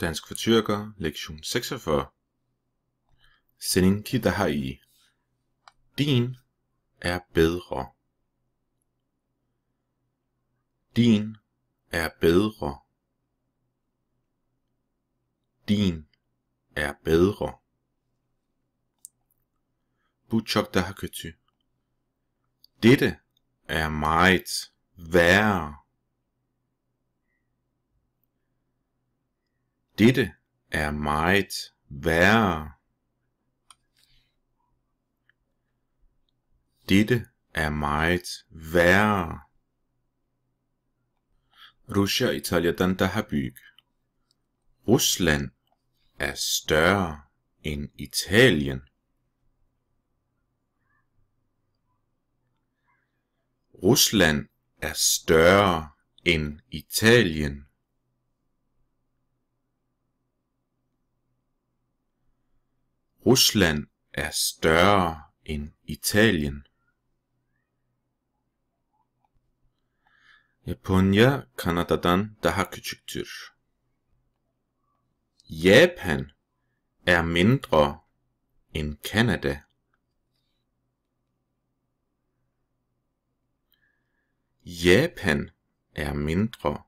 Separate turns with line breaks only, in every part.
Dansk for tyrker, lektion 46. Seninki i. Din er bedre. Din er bedre. Din er bedre. Butchok Dahakutu. Dette er meget værre. Dette er meget værre. Dette er meget værre. den der har byg. Rusland er større end Italien. Rusland er større end Italien. Rusland er større end Italien. Japonya Kanada'dan daha küçüktür. Japan er mindre end Kanada. Japan er mindre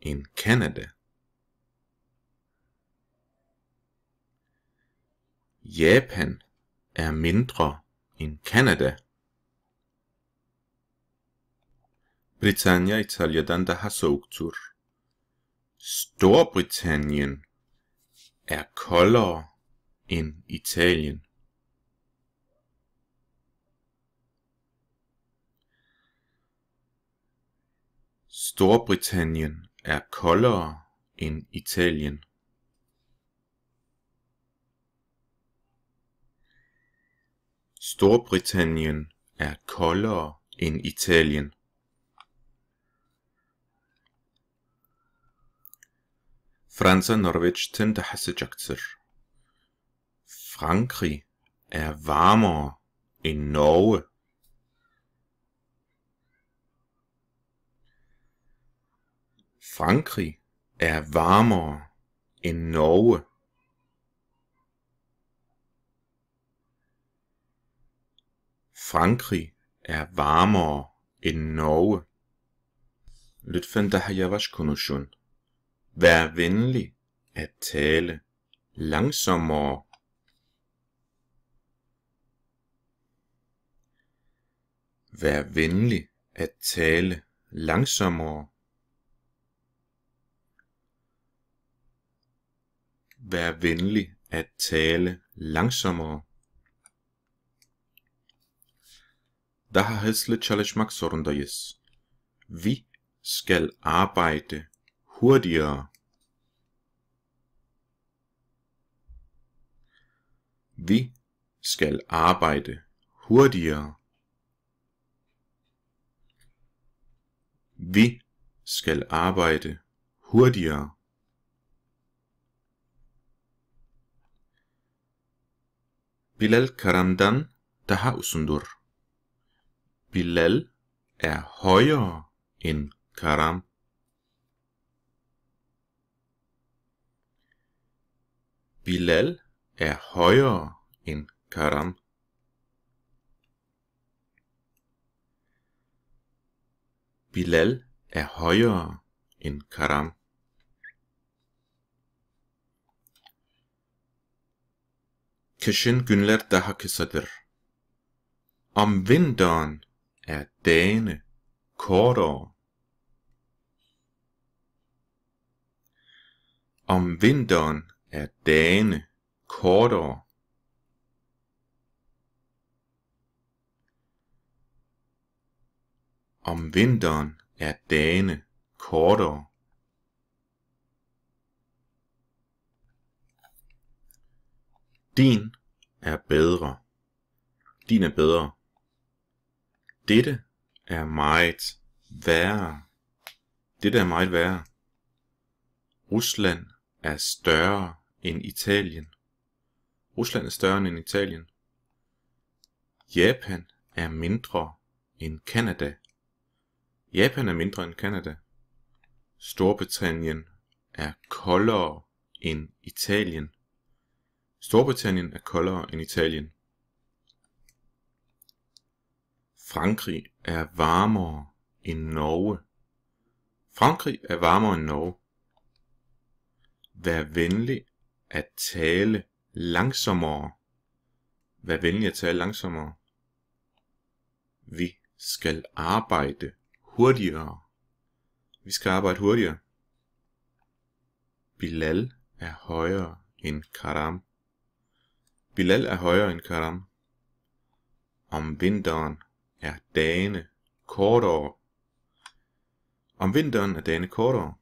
end Kanada. Japan er mindre end Canada. Britanya İtalya'dan daha soğuktur. Storbritannien er koldere end Italien. Storbritannien er koldere end Italien. Storbritannien er koldere end Italien Franza Norwich tænder أكتر Frankrig er varmere end Norge. Frankrig er varmere end Norge. Frankrig er varmere end Norge. Lütfen Dahajavash-kommission. Vær venlig at tale langsommere. Vær venlig at tale langsommere. Vær venlig at tale langsommere. daha hızlı çalışmak zorundayız. Vi skal arbejde hurtigere. Vi skal arbejde hurtigere. Vi skal arbejde hurtigere. Bilal Karam'dan daha usundur. Bilal er højere end Karam. Bilal er højere end Karam. Bilal er højere end Karam. Kışın günler daha kısadır. Am Wintern er dagene kortere. Om vinteren er dagene kortere. Om vinteren er dagene kortere. Din er bedre. Din er bedre. Dette er meget værre. Dette er meget værre. Rusland er større end Italien. Rusland er større end Italien. Japan er mindre end Kanada. Japan er mindre end Kanada. Storbritannien er koldere end Italien. Storbritannien er koldere end Italien. Frankrig er varmere end Norge. Frankrig er varmere end Norge. Vær venlig at tale langsommere. Vær venlig at tale langsommere. Vi skal arbejde hurtigere. Vi skal arbejde hurtigere. Bilal er højere end Karam. Bilal er højere end Karam. Om vinteren er dagene kortere. Om vinteren er dagene kortere,